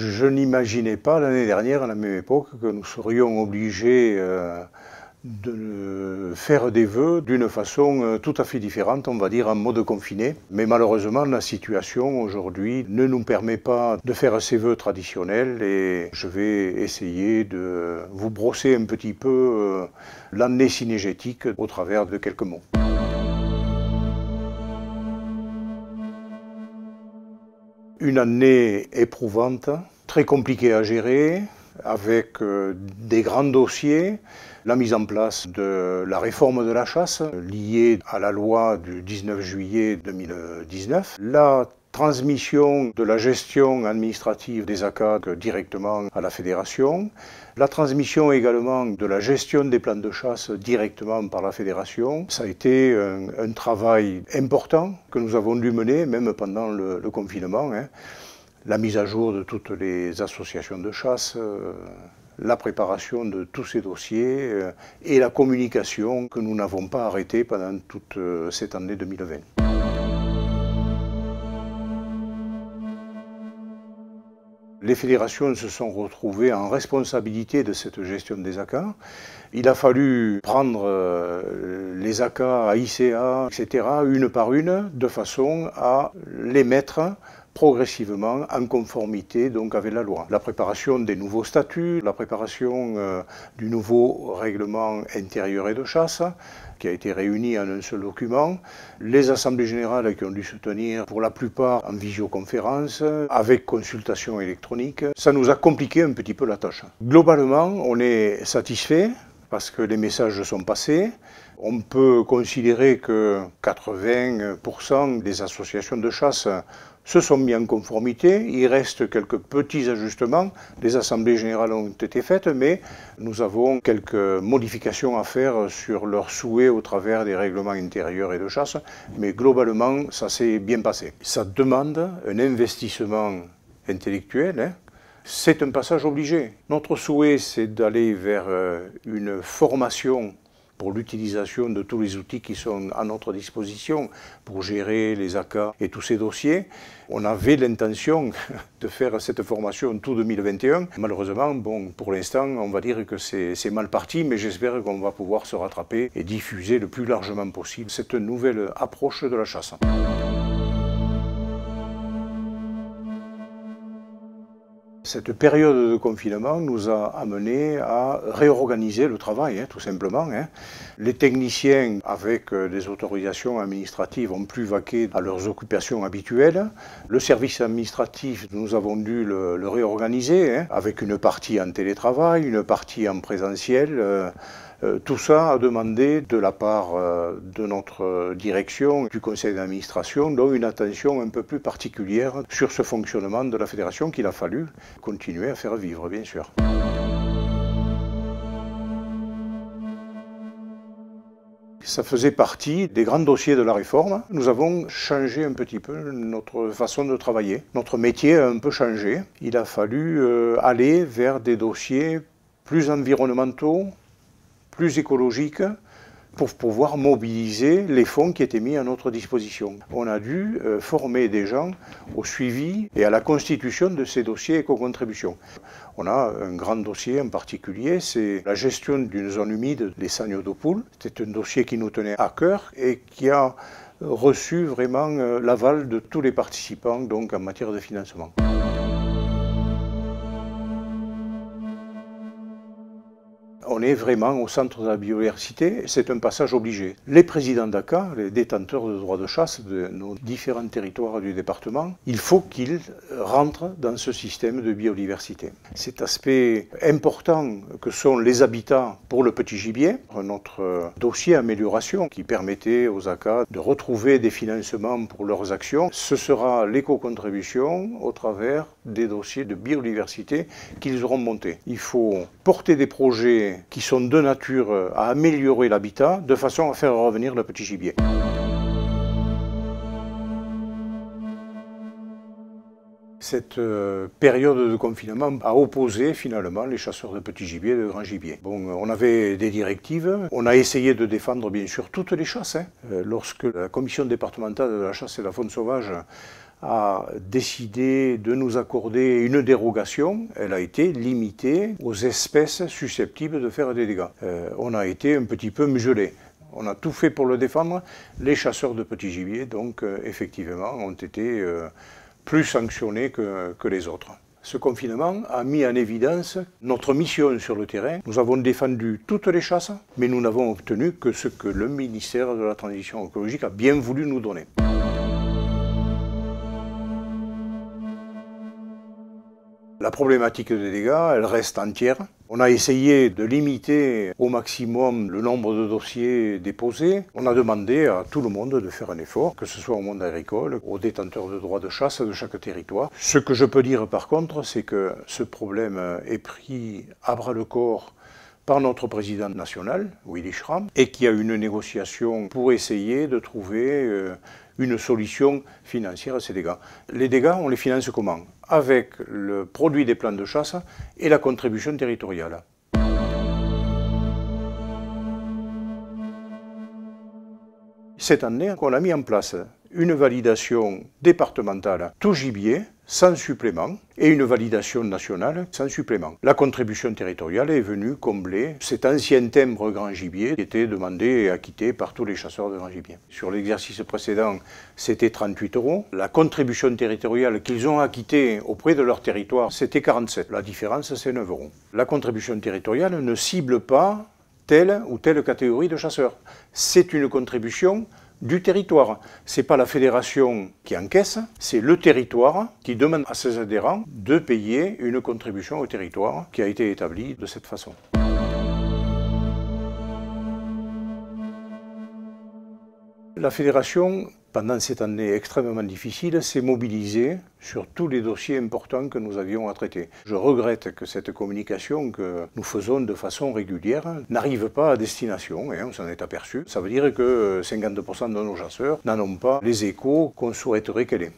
Je n'imaginais pas l'année dernière, à la même époque, que nous serions obligés euh, de euh, faire des vœux d'une façon euh, tout à fait différente, on va dire en mode confiné. Mais malheureusement, la situation aujourd'hui ne nous permet pas de faire ces vœux traditionnels et je vais essayer de vous brosser un petit peu l'année cinégétique au travers de quelques mots. Une année éprouvante, très compliqué à gérer, avec euh, des grands dossiers, la mise en place de la réforme de la chasse euh, liée à la loi du 19 juillet 2019, la transmission de la gestion administrative des ACAC directement à la fédération, la transmission également de la gestion des plans de chasse directement par la fédération. Ça a été un, travail important que nous avons dû mener, même pendant le, confinement. Hein la mise à jour de toutes les associations de chasse, euh, la préparation de tous ces dossiers euh, et la communication que nous n'avons pas arrêtée pendant toute euh, cette année 2020. Les fédérations se sont retrouvées en responsabilité de cette gestion des ACA. Il a fallu prendre les ACA à ICA, etc., une par une, de façon à les mettre progressivement en conformité donc avec la loi. La préparation des nouveaux statuts, la préparation euh, du nouveau règlement intérieur et de chasse, qui a été réuni en un seul document, les assemblées générales qui ont dû se tenir pour la plupart en visioconférence, avec consultation électronique, ça nous a compliqué un petit peu la tâche. Globalement, on est satisfait parce que les messages sont passés. On peut considérer que 80% des associations de chasse se sont mis en conformité. Il reste quelques petits ajustements. Les assemblées générales ont été faites, mais nous avons quelques modifications à faire sur leur souhait au travers des règlements intérieurs et de chasse. Mais globalement, ça s'est bien passé. Ça demande un investissement intellectuel. Hein. c'est un passage obligé. Notre souhait, c'est d'aller vers euh, une formation pour l'utilisation de tous les outils qui sont à notre disposition pour gérer les ACA et tous ces dossiers. On avait l'intention de faire cette formation tout 2021. Malheureusement, bon, pour l'instant, on va dire que c'est mal parti, mais j'espère qu'on va pouvoir se rattraper et diffuser le plus largement possible cette nouvelle approche de la chasse. cette période de confinement nous a amené à réorganiser le travail, hein, tout simplement. Hein. Les techniciens, avec euh, des autorisations administratives, ont plus vaqué à leurs occupations habituelles. Le service administratif, nous avons dû le, réorganiser, hein, avec une partie en télétravail, une partie en présentiel. Euh, euh, tout ça a demandé de la part euh, de notre direction du conseil d'administration donc une attention un peu plus particulière sur ce fonctionnement de la fédération qu'il a fallu continuer à faire vivre bien sûr. Ça faisait partie des grands dossiers de la réforme. Nous avons changé un petit peu notre façon de travailler. Notre métier a un peu changé. Il a fallu euh, aller vers des dossiers plus environnementaux, plus écologique pour pouvoir mobiliser les fonds qui étaient mis à notre disposition. On a dû euh, former des gens au suivi et à la constitution de ces dossiers éco-contributions. On a un grand dossier en particulier, c'est la gestion d'une zone humide des Sagneaux de Poule. C'était un dossier qui nous tenait à cœur et qui a reçu vraiment euh, l'aval de tous les participants donc en matière de financement. on est vraiment au centre de la biodiversité. C'est un passage obligé. Les présidents d'ACA, les détenteurs de droits de chasse de nos différents territoires du département, il faut qu'ils rentrent dans ce système de biodiversité. Cet aspect important que sont les habitats pour le petit gibier, notre dossier amélioration qui permettait aux ACA de retrouver des financements pour leurs actions, ce sera l'éco-contribution au travers des dossiers de biodiversité qu'ils auront montés. Il faut porter des projets qui sont de nature euh, à améliorer l'habitat de façon à faire revenir le petit gibier. cette euh, période de confinement a opposé finalement les chasseurs de petits gibiers et de grands gibiers. Bon, euh, on avait des directives, on a essayé de défendre bien sûr toutes les chasses. Hein. Lorsque la commission départementale de la chasse et de la faune sauvage a décidé de nous accorder une dérogation, elle a été limitée aux espèces susceptibles de faire des dégâts. Euh, on a été un petit peu muselé. On a tout fait pour le défendre. Les chasseurs de petits gibiers, donc, euh, effectivement, ont été euh, plus sanctionnés que, que les autres. Ce confinement a mis en évidence notre mission sur le terrain. Nous avons défendu toutes les chasses, mais nous n'avons obtenu que ce que le ministère de la Transition écologique a bien voulu nous donner. La problématique des dégâts, elle reste entière. On a essayé de limiter au maximum le nombre de dossiers déposés. On a demandé à tout le monde de faire un effort, que ce soit au monde agricole, aux détenteurs de droits de chasse de chaque territoire. Ce que je peux dire par contre, c'est que ce problème est pris à bras le corps par notre président national, Willy Schramm, et qui a une négociation pour essayer de trouver euh, une solution financière à ces dégâts. Les dégâts, on les finance comment avec le produit des plans de chasse et la contribution territoriale. Cette année, on a mis en place une validation départementale tout gibier sans supplément et une validation nationale sans supplément. La contribution territoriale est venue combler cet ancien timbre grand gibier qui était demandé et acquitté par tous les chasseurs de grand gibier. Sur l'exercice précédent, c'était 38 euros. La contribution territoriale qu'ils ont acquittée auprès de leur territoire, c'était 47. La différence, c'est 9 euros. La contribution territoriale ne cible pas telle ou telle catégorie de chasseurs. C'est une contribution du territoire. Ce n'est pas la fédération qui encaisse, c'est le territoire qui demande à ses adhérents de payer une contribution au territoire qui a été établie de cette façon. La fédération pendant cette année extrêmement difficile, s'est mobilisé sur tous les dossiers importants que nous avions à traiter. Je regrette que cette communication que nous faisons de façon régulière n'arrive pas à destination, et hein, on s'en est aperçu. Ça veut dire que 50% euh, de nos chasseurs n'en ont pas les échos qu'on souhaiterait qu'elle ait.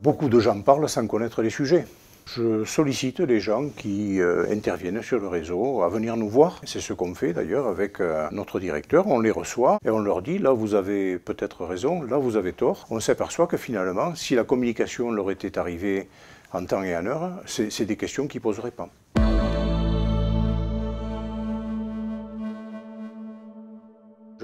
Beaucoup de gens parlent sans connaître les sujets. Je sollicite les gens qui euh, interviennent sur le réseau à venir nous voir. C'est ce qu'on fait d'ailleurs avec euh, notre directeur. On les reçoit et on leur dit là vous avez peut-être raison, là vous avez tort. On s'aperçoit que finalement, si la communication leur était arrivée en temps et en heure, c'est des questions qu'ils ne poseraient pas.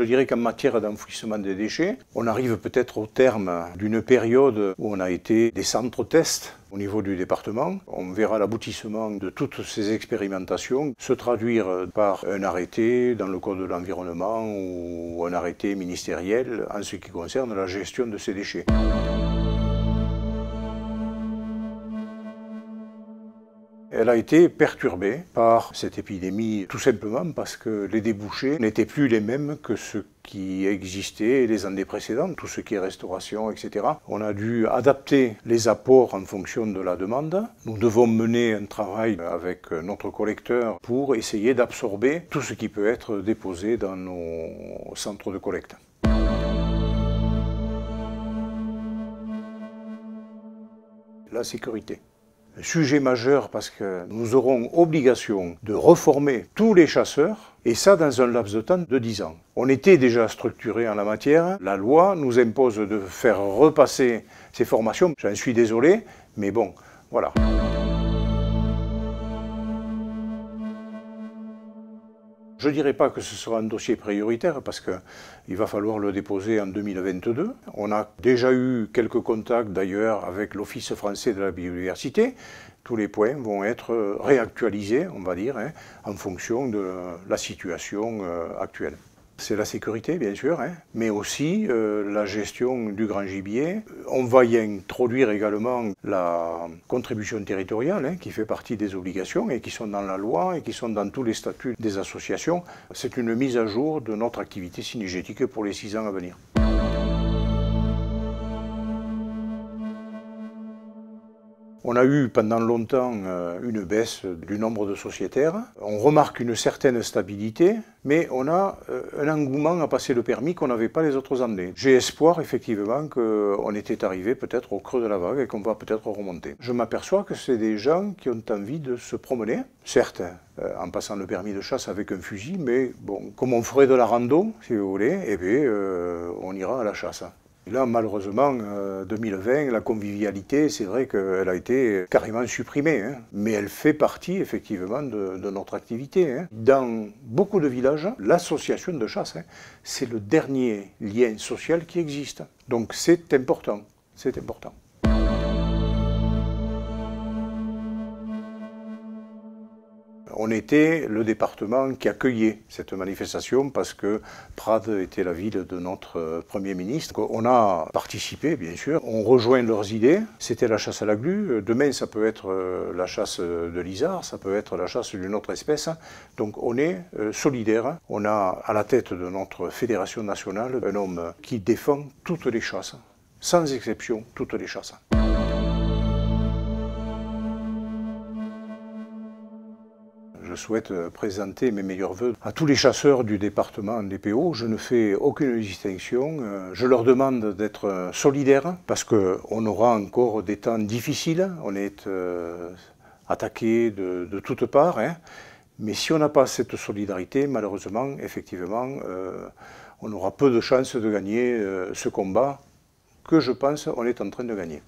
Je dirais qu'en matière d'enfouissement des déchets, on arrive peut-être au terme d'une période où on a été des centres tests au niveau du département. On verra l'aboutissement de toutes ces expérimentations se traduire par un arrêté dans le Code de l'environnement ou un arrêté ministériel en ce qui concerne la gestion de ces déchets. elle a été perturbée par cette épidémie, tout simplement parce que les débouchés n'étaient plus les mêmes que ceux qui existaient les années précédentes, tout ce qui est restauration, etc. On a dû adapter les apports en fonction de la demande. Nous devons mener un travail avec notre collecteur pour essayer d'absorber tout ce qui peut être déposé dans nos centres de collecte. La sécurité. Sujet majeur parce que nous aurons obligation de reformer tous les chasseurs, et ça dans un laps de temps de 10 ans. On était déjà structuré en la matière, la loi nous impose de faire repasser ces formations, j'en suis désolé, mais bon, voilà. Je ne dirais pas que ce sera un dossier prioritaire parce qu'il va falloir le déposer en 2022. On a déjà eu quelques contacts d'ailleurs avec l'Office français de la biodiversité. Tous les points vont être réactualisés, on va dire, hein, en fonction de la situation euh, actuelle. C'est la sécurité, bien sûr, hein, mais aussi euh, la gestion du grand gibier. On va y introduire également la contribution territoriale, hein, qui fait partie des obligations et qui sont dans la loi et qui sont dans tous les statuts des associations. C'est une mise à jour de notre activité synergétique pour les six ans à venir. On a eu pendant longtemps euh, une baisse du nombre de sociétaires. On remarque une certaine stabilité, mais on a euh, un engouement à passer le permis qu'on n'avait pas les autres années. J'ai espoir effectivement qu'on était arrivé peut-être au creux de la vague et qu'on va peut-être remonter. Je m'aperçois que c'est des gens qui ont envie de se promener, certes euh, en passant le permis de chasse avec un fusil, mais bon, comme on ferait de la rando, si vous voulez, eh on ira à la chasse. Et là, malheureusement, 2020, euh, la convivialité, c'est vrai qu'elle a été carrément supprimée. Hein. Mais elle fait partie, effectivement, de, notre activité. Hein. Dans beaucoup de villages, l'association de chasse, hein, c'est le dernier lien social qui existe. Donc c'est important. C'est important. on était le département qui accueillait cette manifestation parce que Prades était la ville de notre euh, Premier ministre. On a participé, bien sûr. On rejoint leurs idées. C'était la chasse à la glu. Demain, ça peut être euh, la chasse de l'isard, ça peut être la chasse d'une autre espèce. Donc on est euh, solidaire. On a à la tête de notre fédération nationale un homme qui défend toutes les chasses, sans exception, toutes les chasses. je souhaite euh, présenter mes meilleurs voeux à tous les chasseurs du département des PO. Je ne fais aucune distinction. Euh, je leur demande d'être euh, solidaires parce qu'on aura encore des temps difficiles. On est attaqué de, toutes parts. Hein. Mais si on n'a pas cette solidarité, malheureusement, effectivement, on aura peu de chances de gagner ce combat que je pense on est en train de gagner.